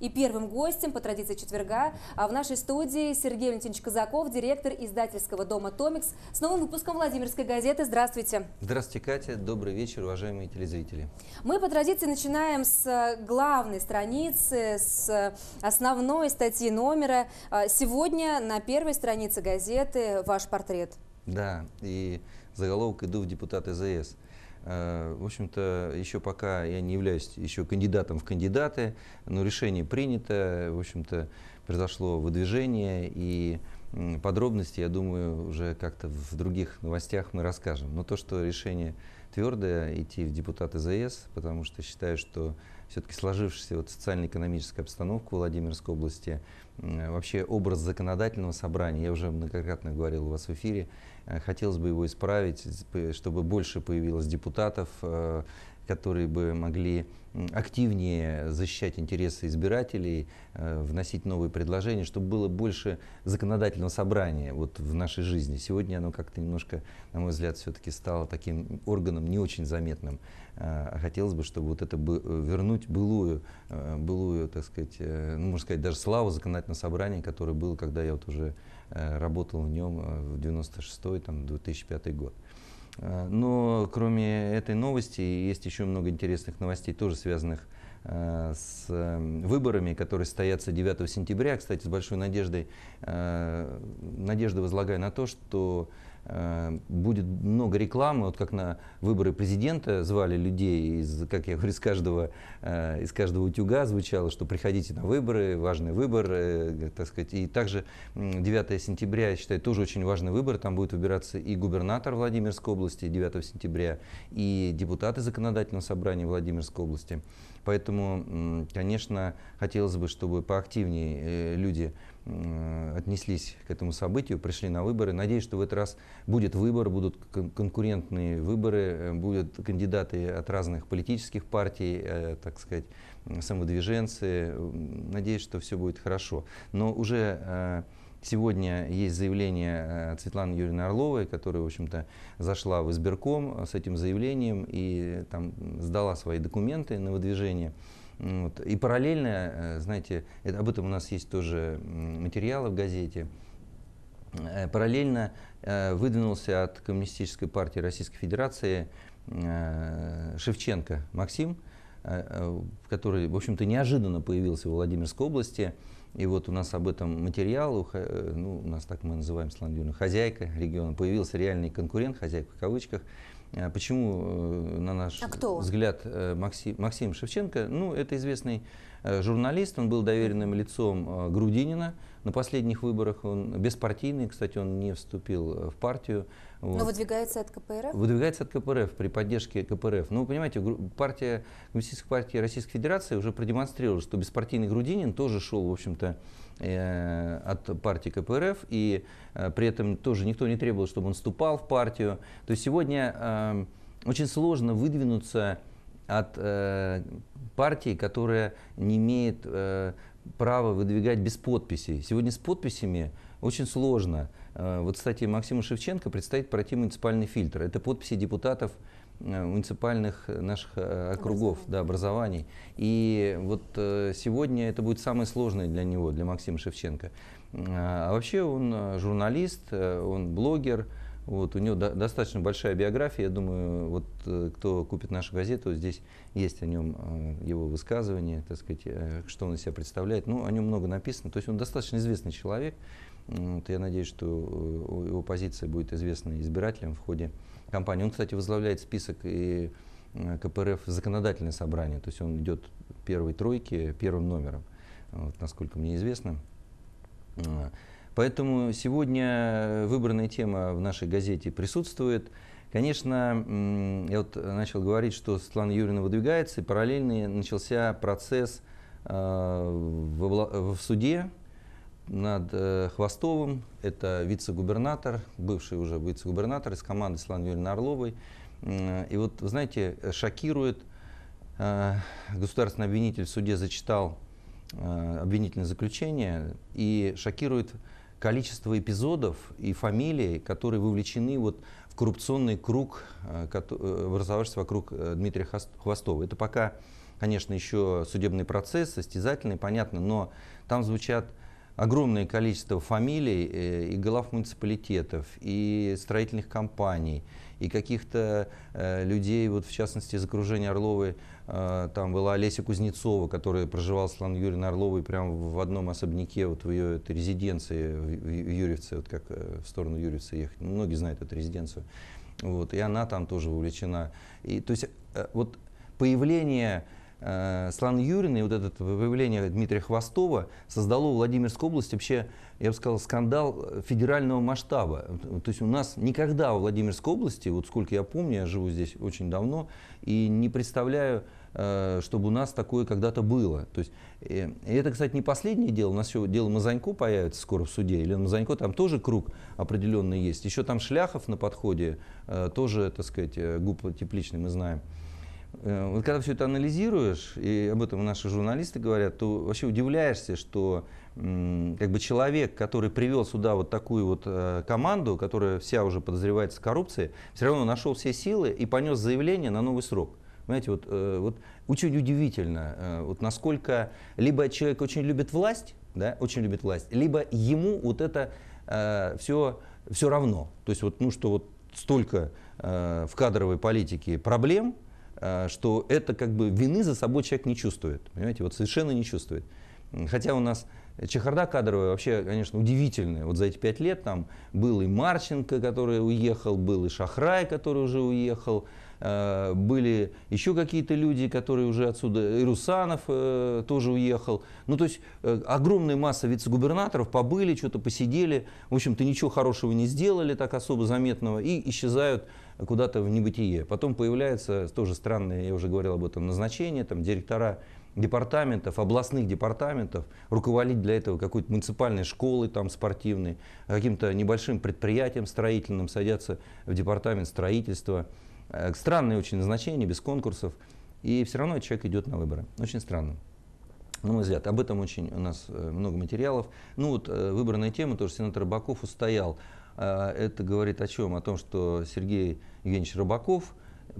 И первым гостем, по традиции четверга, а, в нашей студии Сергей Валентинович Казаков, директор издательского дома «Томикс» с новым выпуском Владимирской газеты. Здравствуйте. Здравствуйте, Катя. Добрый вечер, уважаемые телезрители. Мы по традиции начинаем с а, главной страницы, с а, основной статьи номера. Сегодня на первой странице газеты ваш портрет. Да, и заголовок «Иду в депутаты ЗС». Э, в общем-то, еще пока я не являюсь еще кандидатом в кандидаты, но решение принято, в общем-то, произошло выдвижение, и Подробности, я думаю, уже как-то в других новостях мы расскажем. Но то, что решение твердое идти в депутаты ЗС, потому что считаю, что все-таки сложившаяся вот социально-экономическая обстановка в Владимирской области, вообще образ законодательного собрания, я уже многократно говорил у вас в эфире, э, хотелось бы его исправить, чтобы больше появилось депутатов, э, которые бы могли активнее защищать интересы избирателей, э, вносить новые предложения, чтобы было больше законодательного собрания вот в нашей жизни. Сегодня оно как-то немножко, на мой взгляд, все-таки стало таким органом не очень заметным. Э, а хотелось бы, чтобы вот это э, вернуть былую, былую, так сказать, ну, можно сказать, даже славу законодательного собрания, которое было, когда я вот уже работал в нем в 96-й, 2005 год. Э, но кроме этой новости есть еще много интересных новостей, тоже связанных э, с эм, выборами, которые стоятся 9 сентября. Кстати, с большой надеждой, э, надежду возлагаю на то, что Э, будет много рекламы, вот как на выборы президента звали людей, из, как я говорю, из каждого, э, из каждого утюга звучало, что приходите на выборы, важный выбор, э, так сказать. И также 9 сентября, я считаю, тоже очень важный выбор, там будет выбираться и губернатор Владимирской области 9 сентября, и депутаты законодательного собрания Владимирской области. Поэтому, конечно, хотелось бы, чтобы поактивнее э, люди отнеслись к этому событию, пришли на выборы. Надеюсь, что в этот раз будет выбор, будут конкурентные выборы, э, будут кандидаты от разных политических партий, э, так сказать, самодвиженцы. Надеюсь, что все будет хорошо. Но уже Сегодня есть заявление э, Светланы Юрьевны Орловой, которая, в общем-то, зашла в избирком э, с этим заявлением и э, там сдала свои документы на выдвижение. Вот. И параллельно, знаете, это, об этом у нас есть тоже материалы в газете, параллельно выдвинулся от Коммунистической партии Российской Федерации Шевченко Максим, Э, э, который, в общем-то, неожиданно появился в Владимирской области. И вот у нас об этом материал, э, ну, у нас так мы называем Сландюна, хозяйка региона, появился реальный конкурент, хозяйка в кавычках. Почему, на наш а взгляд, Максим, Максим Шевченко, ну, это известный журналист, он был доверенным лицом Грудинина, на последних выборах он беспартийный, кстати, он не вступил э, в партию. Вот. Но выдвигается от КПРФ? Выдвигается от КПРФ при поддержке КПРФ. Ну, вы понимаете, партия, Коммунистическая партия Российской Федерации уже продемонстрировала, что беспартийный Грудинин тоже шел, в общем-то, э, от партии КПРФ, и э, при этом тоже никто не требовал, чтобы он вступал в партию. То есть сегодня очень сложно выдвинуться от партии, которая не имеет право выдвигать без подписей. Сегодня с подписями очень сложно. Э, вот, кстати, Максиму Шевченко предстоит пройти муниципальный фильтр. Это подписи депутатов э, муниципальных э, наших округов, образований. да, образований. И вот сегодня это будет самое сложное для него, для Максима Шевченко. А вообще он журналист, он блогер, вот, у него до, достаточно большая биография. Я думаю, вот э, кто купит нашу газету, здесь есть о нем э, его высказывания, так сказать, э, что он из себя представляет. Ну, о нем много написано. То есть он достаточно известный человек. Вот, я надеюсь, что его позиция будет известна избирателям в ходе кампании. Он, кстати, возглавляет список и КПРФ законодательное собрание. То есть он идет первой тройке, первым номером, вот, насколько мне известно. Поэтому сегодня э, выбранная тема в нашей газете присутствует. Конечно, я вот э, начал говорить, что Светлана Юрьевна выдвигается, и параллельно начался процесс э, в суде над Хвостовым. Это вице-губернатор, бывший уже вице-губернатор из команды Светланы Юрьевны Орловой. И вот, вы знаете, шокирует, государственный обвинитель в суде зачитал обвинительное заключение и шокирует количество эпизодов и фамилий, которые вовлечены вот в коррупционный круг, э, образовавшийся э, вокруг э, Дмитрия Хвостова. Это пока, конечно, еще судебный процесс, состязательный, понятно, но там звучат огромное количество фамилий и голов муниципалитетов, и строительных компаний, и каких-то людей, вот в частности из окружения Орловой, Э, там была Олеся Кузнецова, которая проживала с Ланой Юрьевной Орловой прямо в одном особняке, вот в ее этой резиденции в Юрьевце, вот как э, в сторону Юрьевца ехать. Многие знают эту резиденцию. Вот, и она там тоже вовлечена. И, то есть э, вот появление Э, Сланы Юрина и вот это выявление Дмитрия Хвостова создало в Владимирской области вообще, я бы сказал, скандал э, федерального масштаба. То есть у нас никогда в Владимирской области, вот сколько я помню, я живу здесь очень давно, и не представляю, э, чтобы у нас такое когда-то было. То есть, и это, кстати, не последнее дело. У нас еще дело Мазанько появится скоро в суде. Или Мазанько, там тоже круг определенный есть. Еще там Шляхов на подходе, тоже, так сказать, губ тепличный, мы знаем. Э, вот когда все это анализируешь, и об этом наши журналисты говорят, то вообще удивляешься, что как бы человек, который привел сюда вот такую вот э, команду, которая вся уже подозревается в коррупции, все равно нашел все силы и понес заявление на новый срок. Понимаете, вот, э, вот очень удивительно, вот насколько либо человек очень любит власть, да, очень любит власть, либо ему вот это э, все, все равно. То есть вот, ну, что вот столько э, в кадровой политике проблем – Э, что это как бы вины за собой человек не чувствует, понимаете, вот совершенно не чувствует. Хотя у нас чехарда кадровая вообще, конечно, удивительная. Вот за эти пять лет там был и Марченко, который уехал, был и Шахрай, который уже уехал, Э, были еще какие-то люди, которые уже отсюда, Ирусанов э, тоже уехал. Ну, то есть э, огромная масса вице-губернаторов побыли, что-то посидели, в общем-то ничего хорошего не сделали так особо заметного и исчезают куда-то в небытие. Потом появляется тоже странное, я уже говорил об этом, назначение, там директора департаментов, областных департаментов, руководить для этого какой-то муниципальной школой там спортивной, каким-то небольшим предприятием строительным садятся в департамент строительства. Э, Странное очень назначения, без конкурсов. И все равно человек идет на выборы. Очень странно. На мой взгляд, об этом очень у нас э, много материалов. Ну вот э, выбранная тема, тоже сенатор Рыбаков устоял. Это говорит о чем? О том, что Сергей Евгеньевич Рыбаков,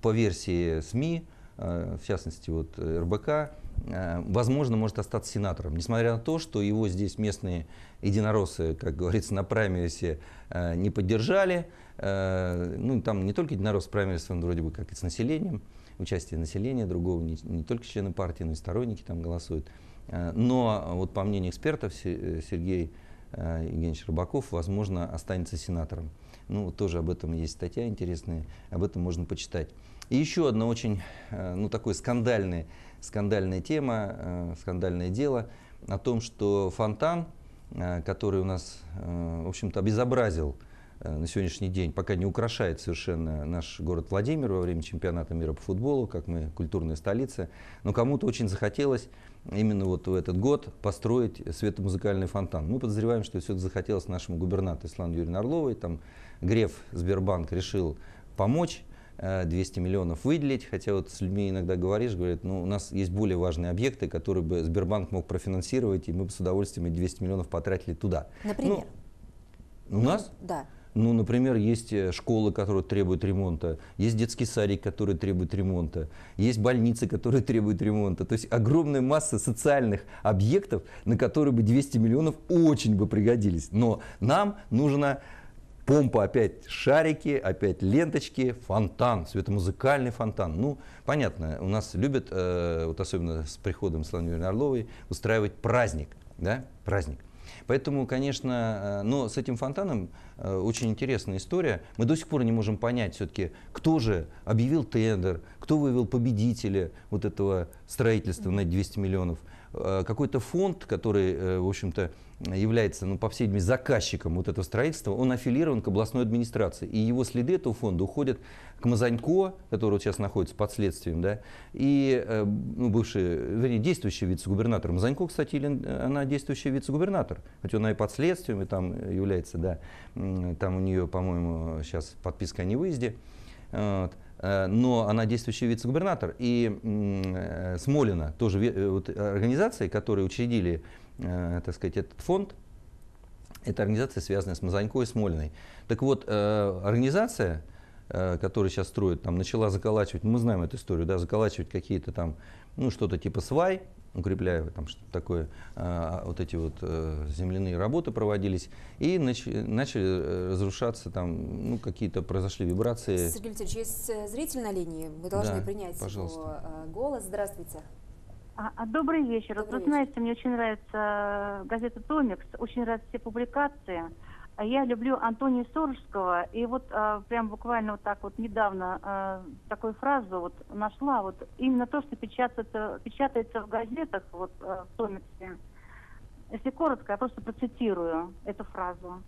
по версии СМИ, в частности вот РБК, Э, возможно, может остаться сенатором, несмотря на то, что его здесь местные единороссы, как говорится, на праймерисе э, не поддержали. Э, ну, там не только единороссы праймерис, он вроде бы как и с населением, участие населения другого, не, не только члены партии, но и сторонники там голосуют. Но вот по мнению экспертов, Сергей Евгеньевич Рыбаков, возможно, останется сенатором. Ну, тоже об этом есть статья интересная, об этом можно почитать. И еще одно очень, ну, такое скандальное скандальная тема, э, скандальное дело о том, что фонтан, э, который у нас, э, в общем-то, обезобразил на сегодняшний день, пока не украшает совершенно наш город Владимир во время чемпионата мира по футболу, как мы культурная столица, но кому-то очень захотелось именно вот в этот год построить светомузыкальный фонтан. Мы подозреваем, что все это захотелось нашему губернатору Ислану Юрьевну Орловой, там Греф Сбербанк решил помочь, 200 э, миллионов выделить, хотя вот с людьми иногда говоришь, говорят, ну у нас есть более важные объекты, которые бы Сбербанк мог профинансировать, и мы бы с удовольствием эти 200 миллионов потратили туда. Ну, например? Ну, у ну, нас? Да. Ну, например, есть э, школы, которые требуют ремонта, есть детский садик, который требует ремонта, есть больницы, которые требуют ремонта. То есть огромная масса социальных объектов, на которые бы 200 миллионов очень бы пригодились. Но нам нужно помпа, опять шарики, опять ленточки, фонтан, светомузыкальный фонтан. Ну, понятно, у нас любят, э, вот особенно с приходом Славы Юрьевны Орловой, устраивать праздник, да, праздник. Поэтому, конечно, э, но с этим фонтаном э, очень интересная история. Мы до сих пор не можем понять все-таки, кто же объявил тендер, кто вывел победителя вот этого строительства на 200 миллионов – Э, какой-то фонд, который, э, в общем-то, является, ну, по всей видимости, заказчиком вот этого строительства, он аффилирован к областной администрации. И его следы этого фонда уходят к Мазанько, который вот сейчас находится под следствием, да, и э, ну, бывший, вернее, действующий вице-губернатор. Мазанько, кстати, или она действующий вице-губернатор, хотя она и под следствием, и там является, да, там у нее, по-моему, сейчас подписка о невыезде. Вот. Э, но она действующий вице-губернатор, и э, Смолина, тоже э, вот, организации, которые учредили, так сказать, этот фонд, это организация, связанная с Мазанько и Смолиной. Так вот, организация, которая сейчас строит, там, начала заколачивать, мы знаем эту историю, да, заколачивать какие-то там, ну, что-то типа свай, у Гребляева, там что-то такое, а, вот эти вот э, земляные работы проводились, и начали, начали э, разрушаться там, ну, какие-то произошли вибрации. Сергей Алексеевич, есть э, зритель на линии, мы должны да, принять пожалуйста. его голос. Здравствуйте. А, а добрый вечер. Добрый Вы вечер. знаете, мне очень нравится газета Томикс очень нравятся все публикации. А я люблю Антония Сорожского, и вот а, прям буквально вот так вот недавно а, такую фразу вот нашла, вот именно то, что печатается, печатается в газетах, вот а, в Томице. Если коротко, я просто процитирую эту фразу.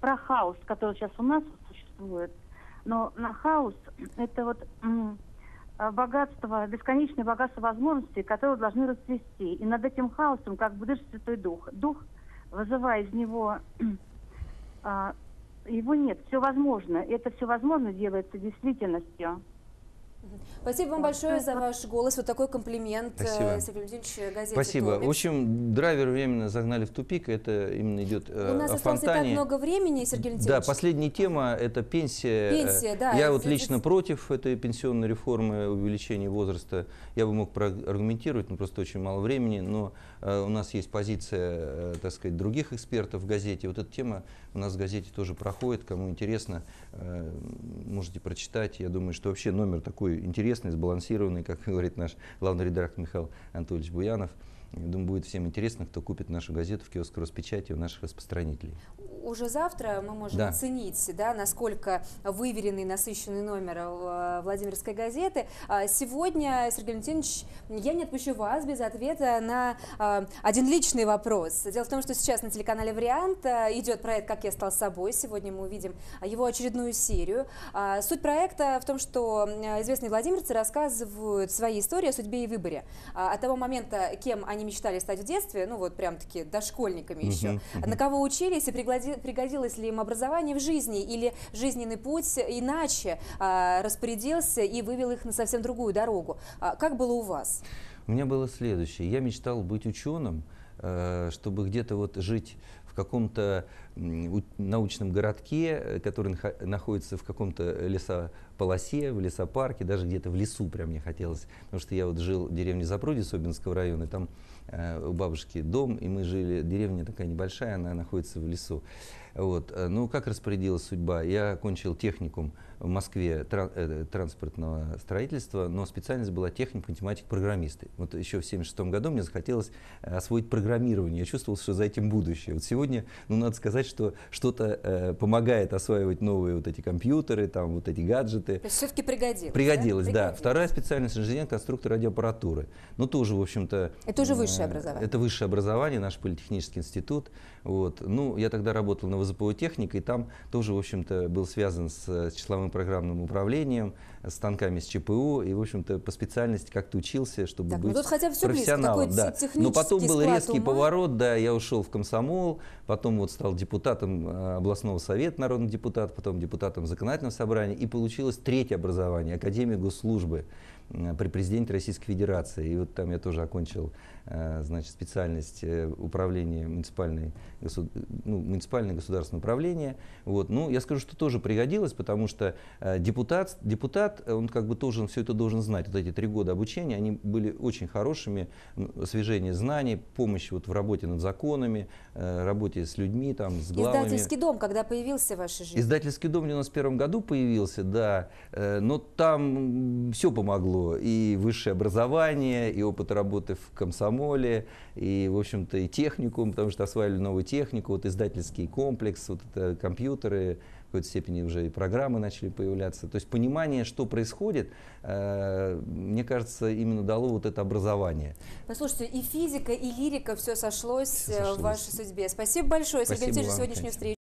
Про хаос, который сейчас у нас существует, но на хаос это вот а, богатство, бесконечное богатство возможностей, которые должны расцвести. И над этим хаосом как бы дышит Святой Дух. Дух, вызывая из него а, его нет, все возможно. Это все возможно делается действительностью. Спасибо вам большое за ваш голос, вот такой комплимент э, Спасибо. Сергей э, газете Спасибо. Томик. В общем, драйвер временно загнали в тупик, это именно идет э, У нас о осталось так много времени, Сергей Владимирович. Да, последняя тема – это пенсия. Пенсия, да. Я вот лично здесь... против этой пенсионной реформы, увеличения возраста. Я бы мог проаргументировать, но просто очень мало времени, но у нас есть позиция, так сказать, других экспертов в газете. Вот эта тема у нас в газете тоже проходит, кому интересно, можете прочитать. Я думаю, что вообще номер такой такой интересный, сбалансированный, как говорит наш главный редактор Михаил Анатольевич Буянов. Думаю, будет всем интересно, кто купит нашу газету в киоске Роспечати у наших распространителей уже завтра мы можем да. оценить, да, насколько выверенный, насыщенный номер э, Владимирской газеты. А, сегодня, Сергей Валентинович, я не отпущу вас без ответа на а, один личный вопрос. Дело в том, что сейчас на телеканале «Вариант» э, идет проект «Как я стал собой». Сегодня мы увидим его очередную серию. А, суть проекта в том, что э, известные владимирцы рассказывают свои истории о судьбе и выборе. От того момента, кем они мечтали стать в детстве, ну вот прям-таки дошкольниками еще, на кого учились и пригласили пригодилось ли им образование в жизни или жизненный путь иначе а, распорядился и вывел их на совсем другую дорогу. А, как было у вас? У меня было следующее. Я мечтал быть ученым, э, чтобы где-то вот жить в каком-то научном городке, который находится в каком-то лесополосе, в лесопарке, даже где-то в лесу прям мне хотелось. Потому что я вот жил в деревне Запруди Собинского района, и там Э, у бабушки дом, и мы жили, деревня такая небольшая, она находится в лесу. Вот. Э, ну, как распорядилась судьба? Я окончил техникум в Москве тран э, транспортного строительства, но специальность была техник, математик, программисты. Вот еще в 76 году мне захотелось освоить программирование. Я чувствовал, что за этим будущее. Вот сегодня, ну, надо сказать, что что-то э, помогает осваивать новые вот эти компьютеры, там, вот эти гаджеты. То есть все-таки пригодилось. Пригодилось, да? да. Пригодилось. Вторая специальность инженер-конструктор радиоаппаратуры. Ну, тоже, в общем-то... Это уже выше высшее э, образование? Это высшее образование, наш политехнический институт. Вот. Ну, я тогда работал на ВЗПО техника, и там тоже, в общем-то, был связан с, с числовым программным управлением, с станками с ЧПУ, и, в общем-то, по специальности как-то учился, чтобы так, ну быть ну тут хотя все профессионалом. Близко, да. Но потом был резкий ума. поворот, да, я ушел в комсомол, потом вот стал депутатом э, областного совета народных депутатов, потом депутатом законодательного собрания, и получилось третье образование, Академия госслужбы. Э, при президенте Российской Федерации. И вот там я тоже окончил э, значит, специальность э, управления муниципальной, ну, муниципальное государственное управление. Вот. Ну, я скажу, что тоже пригодилось, потому что депутат, депутат, он как бы тоже все это должен знать. Вот эти три года обучения, они были очень хорошими, освежение знаний, помощь вот в работе над законами, работе с людьми, там, с главами. Издательский дом, когда появился в вашей жизни? Издательский дом в 91 году появился, да, но там все помогло него и высшее образование, и опыт работы в комсомоле, и, в общем-то, и техникум, потому что осваивали новую технику, вот издательский комплекс, вот это компьютеры, в какой-то степени уже и программы начали появляться. То есть понимание, что происходит, э, мне кажется, именно дало вот это образование. Послушайте, ну, и физика, и лирика все сошлось, все э, сошлось. в вашей судьбе. Спасибо большое, Сергей Алексеевич, за сегодняшнюю встречу.